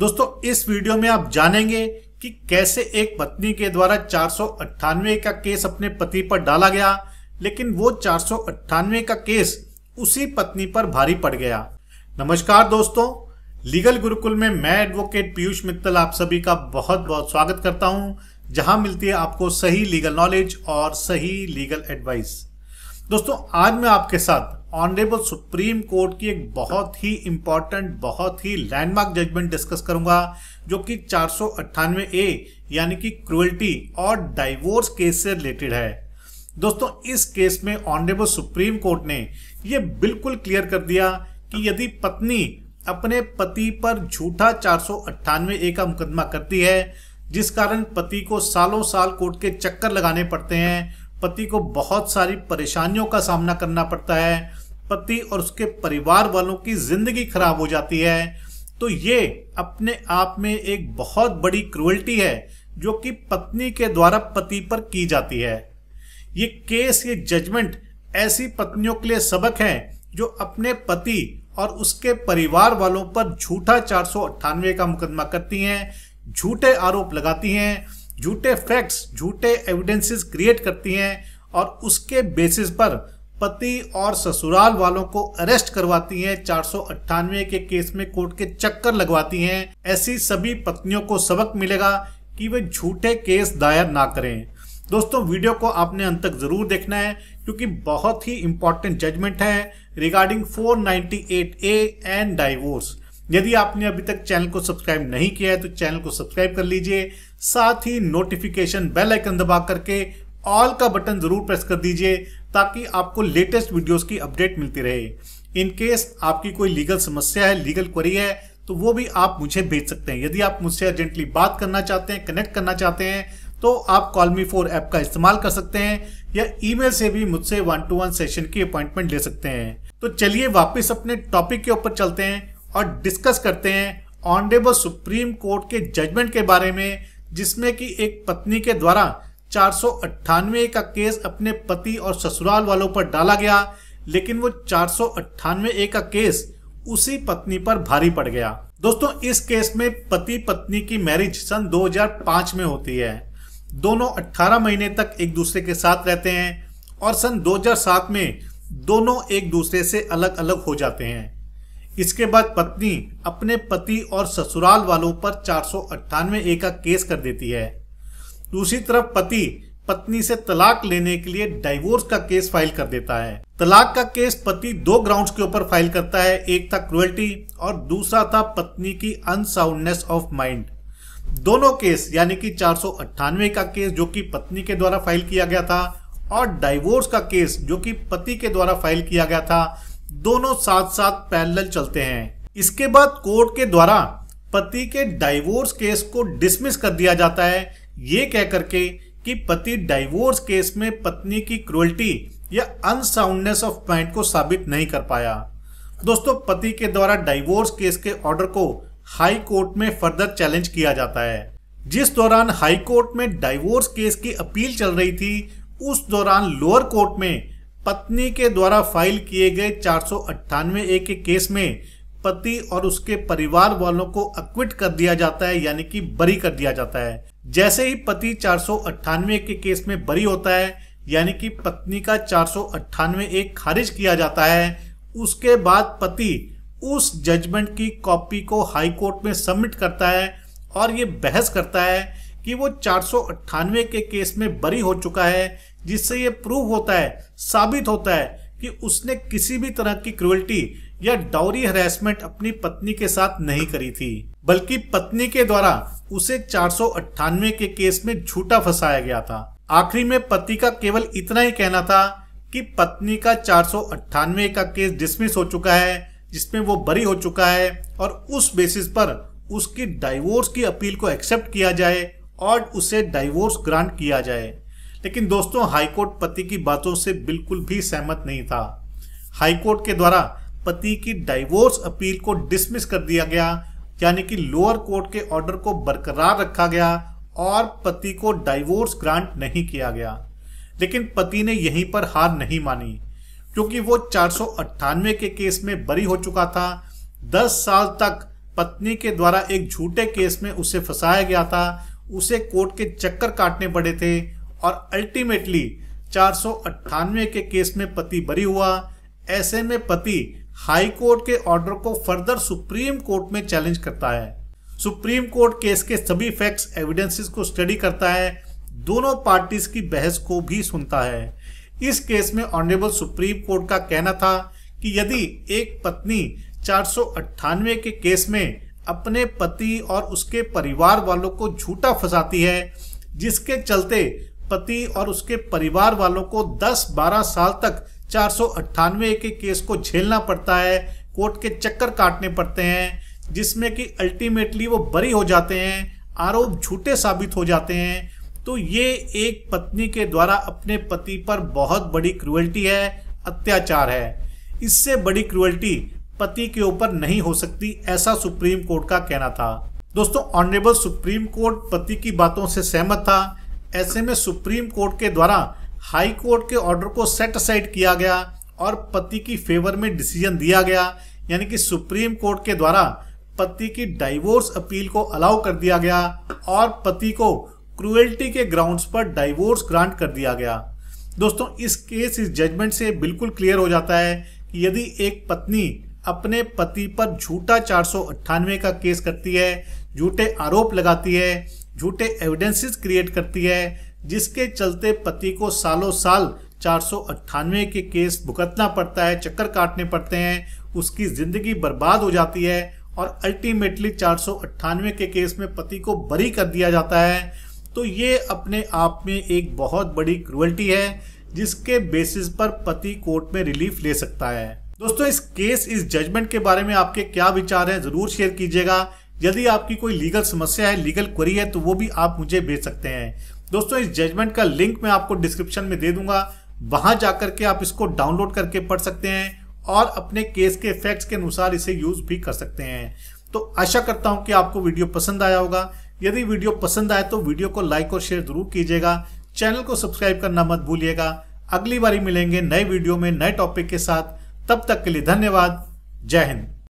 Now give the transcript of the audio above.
दोस्तों इस वीडियो में आप जानेंगे कि कैसे एक पत्नी के द्वारा चार का केस अपने पति पर डाला गया लेकिन वो चार का केस उसी पत्नी पर भारी पड़ गया नमस्कार दोस्तों लीगल गुरुकुल में मैं एडवोकेट पीयूष मित्तल आप सभी का बहुत बहुत स्वागत करता हूं जहां मिलती है आपको सही लीगल नॉलेज और सही लीगल एडवाइस दोस्तों आज मैं आपके साथ ऑनरेबल सुप्रीम कोर्ट की एक बहुत ही इंपॉर्टेंट बहुत ही लैंडमार्क जजमेंट डिस्कस करूंगा जो कि चार ए यानी कि क्रुअल्टी और डाइवोर्स केस से रिलेटेड है दोस्तों इस केस में ऑनरेबल सुप्रीम कोर्ट ने यह बिल्कुल क्लियर कर दिया कि यदि पत्नी अपने पति पर झूठा चार ए का मुकदमा करती है जिस कारण पति को सालों साल कोर्ट के चक्कर लगाने पड़ते हैं पति को बहुत सारी परेशानियों का सामना करना पड़ता है पति और उसके परिवार वालों की जिंदगी खराब हो जाती है तो ये अपने आप में एक बहुत बड़ी क्रुअल्टी है जो कि पत्नी के द्वारा पति पर की जाती है ये केस ये जजमेंट ऐसी पत्नियों के लिए सबक है जो अपने पति और उसके परिवार वालों पर झूठा चार का मुकदमा करती हैं झूठे आरोप लगाती हैं झूठे फैक्ट्स झूठे एविडेंसेस क्रिएट करती हैं और उसके बेसिस पर पति और ससुराल वालों को अरेस्ट करवाती हैं चार के, के केस में कोर्ट के चक्कर लगवाती हैं ऐसी सभी पत्नियों को सबक मिलेगा कि वे झूठे केस दायर ना करें दोस्तों वीडियो को आपने अंत तक जरूर देखना है क्योंकि बहुत ही इंपॉर्टेंट जजमेंट है रिगार्डिंग 498 ए एंड डाइवोर्स यदि आपने अभी तक चैनल को सब्सक्राइब नहीं किया है तो चैनल को सब्सक्राइब कर लीजिए साथ ही नोटिफिकेशन बेल आइकन दबा करके ऑल का बटन ज़रूर प्रेस कर दीजिए ताकि आपको लेटेस्ट वीडियोस की अपडेट मिलती रहे इन केस आपकी कोई लीगल समस्या है लीगल क्वेरी है तो वो भी आप मुझे भेज सकते हैं यदि आप मुझसे अर्जेंटली बात करना चाहते हैं कनेक्ट करना चाहते हैं तो आप कॉलमी फोर ऐप का इस्तेमाल कर सकते हैं या ईमेल से भी मुझसे वन टू वन सेशन की अपॉइंटमेंट ले सकते हैं तो चलिए वापस अपने टॉपिक के ऊपर चलते हैं और डिस्कस करते हैं ऑनरेबल सुप्रीम कोर्ट के जजमेंट के बारे में जिसमें कि एक पत्नी के द्वारा चार का केस अपने पति और ससुराल वालों पर डाला गया लेकिन वो चार ए का केस उसी पत्नी पर भारी पड़ गया दोस्तों इस केस में पति पत्नी की मैरिज सन 2005 में होती है दोनों 18 महीने तक एक दूसरे के साथ रहते हैं और सन 2007 में दोनों एक दूसरे से अलग अलग हो जाते हैं इसके बाद पत्नी अपने पति और ससुराल वालों पर चार ए का केस कर देती है दूसरी तरफ पति पत्नी से तलाक लेने के लिए डाइवोर्स का केस फाइल कर देता है तलाक का केस पति दो ग्राउंड्स के ऊपर फाइल करता है एक था क्रुएल्टी और दूसरा था पत्नी की अनसाउंडनेस ऑफ माइंड दोनों केस यानी कि चार का केस जो कि पत्नी के द्वारा फाइल किया गया था और डाइवोर्स का केस जो कि पति के द्वारा फाइल किया गया था दोनों साथ साथ पैरेलल चलते हैं इसके बाद कोर्ट के द्वारा पति के डाइवोर्स केस को डिसमिस कर दिया जाता है ये कह करके कि पति डाइवोर्स केस में पत्नी की क्रुअल्टी या अनसाउंडनेस ऑफ पॉइंट को साबित नहीं कर पाया दोस्तों पति के द्वारा डाइवोर्स केस के ऑर्डर को हाई कोर्ट में फर्दर चैलेंज किया जाता है जिस दौरान हाई कोर्ट में डाइवोर्स केस की अपील चल रही थी उस दौरान लोअर कोर्ट में पत्नी के द्वारा फाइल किए गए चार ए के केस में पति और उसके परिवार वालों को अक्विट कर दिया जाता है यानी कि बरी कर दिया जाता है जैसे ही पति चार के केस में बरी होता है यानी कि पत्नी का चार एक खारिज किया जाता है उसके बाद पति उस जजमेंट की कॉपी को हाई कोर्ट में सबमिट करता है और ये बहस करता है कि वो चार के केस में बरी हो चुका है जिससे ये प्रूव होता है साबित होता है कि उसने किसी भी तरह की क्रुअल्टी या डाउरी हरेसमेंट अपनी पत्नी के साथ नहीं करी थी बल्कि पत्नी के द्वारा उसे चार के केस में झूठा फंसाया गया था आखिरी में पति का केवल इतना ही कहना था कि पत्नी का चार का केस डिसमिस हो चुका है जिसमें वो बरी हो चुका है और उस बेसिस पर उसकी डाइवोर्स की अपील को एक्सेप्ट किया जाए और उसे डाइवोर्स ग्रांट किया जाए लेकिन दोस्तों हाईकोर्ट पति की बातों से बिल्कुल भी सहमत नहीं था हाईकोर्ट के द्वारा पति की डाइवोर्स अपील को डिसमिस कर दिया गया यानी कि लोअर कोर्ट के ऑर्डर को बरकरार रखा गया और पति को डाइवोर्स ग्रांट नहीं किया गया लेकिन पति ने यहीं पर हार नहीं मानी क्योंकि वो चार के केस में बरी हो चुका था 10 साल तक पत्नी के द्वारा एक झूठे केस में उसे फंसाया गया था उसे कोर्ट के चक्कर काटने पड़े थे और अल्टीमेटली चार के केस में पति बरी हुआ ऐसे में पति हाई कोर्ट के ऑर्डर को फर्दर सुप्रीम कोर्ट में चैलेंज करता है सुप्रीम कोर्ट केस के सभी फैक्ट्स एविडेंसेस को स्टडी करता है दोनों पार्टीज की बहस को भी सुनता है इस केस में ऑनरेबल सुप्रीम कोर्ट का कहना था कि यदि एक पत्नी चार के केस में अपने पति और उसके परिवार वालों को झूठा फंसाती है जिसके चलते पति और उसके परिवार वालों को 10-12 साल तक चार के केस को झेलना पड़ता है कोर्ट के चक्कर काटने पड़ते हैं जिसमें कि अल्टीमेटली वो बरी हो जाते हैं आरोप झूठे साबित हो जाते हैं तो ये एक पत्नी के द्वारा अपने पति पर बहुत बड़ी क्रुअल्टी है अत्याचार है इससे बड़ी क्रुअल्टी पति के ऊपर नहीं हो सकती ऐसा सुप्रीम कोर्ट का कहना था दोस्तों ऑनरेबल सुप्रीम कोर्ट पति की बातों से सहमत था ऐसे में सुप्रीम कोर्ट के द्वारा हाई कोर्ट के ऑर्डर को सेट असाइड किया गया और पति की फेवर में डिसीजन दिया गया यानी कि सुप्रीम कोर्ट के द्वारा पति की डाइवोर्स अपील को अलाउ कर दिया गया और पति को क्रुएल्टी के ग्राउंड्स पर डाइवोर्स ग्रांट कर दिया गया दोस्तों इस केस इस जजमेंट से बिल्कुल क्लियर हो जाता है कि यदि एक पत्नी अपने पति पर झूठा चार का केस करती है झूठे आरोप लगाती है झूठे एविडेंसेस क्रिएट करती है जिसके चलते पति को सालों साल चार के केस भुगतना पड़ता है चक्कर काटने पड़ते हैं उसकी जिंदगी बर्बाद हो जाती है और अल्टीमेटली चार के केस में पति को बरी कर दिया जाता है तो ये अपने आप में एक बहुत बड़ी क्रुअल्टी है जिसके बेसिस पर पति कोर्ट में रिलीफ ले सकता है दोस्तों इस केस इस जजमेंट के बारे में आपके क्या विचार हैं जरूर शेयर कीजिएगा यदि आपकी कोई लीगल समस्या है लीगल क्वेरी है तो वो भी आप मुझे भेज सकते हैं दोस्तों इस जजमेंट का लिंक मैं आपको डिस्क्रिप्शन में दे दूंगा वहां जाकर के आप इसको डाउनलोड करके पढ़ सकते हैं और अपने केस के फैक्ट्स के अनुसार इसे यूज भी कर सकते हैं तो आशा करता हूं कि आपको वीडियो पसंद आया होगा यदि वीडियो पसंद आए तो वीडियो को लाइक और शेयर जरूर कीजिएगा चैनल को सब्सक्राइब करना मत भूलिएगा अगली बारी मिलेंगे नए वीडियो में नए टॉपिक के साथ तब तक के लिए धन्यवाद जय हिंद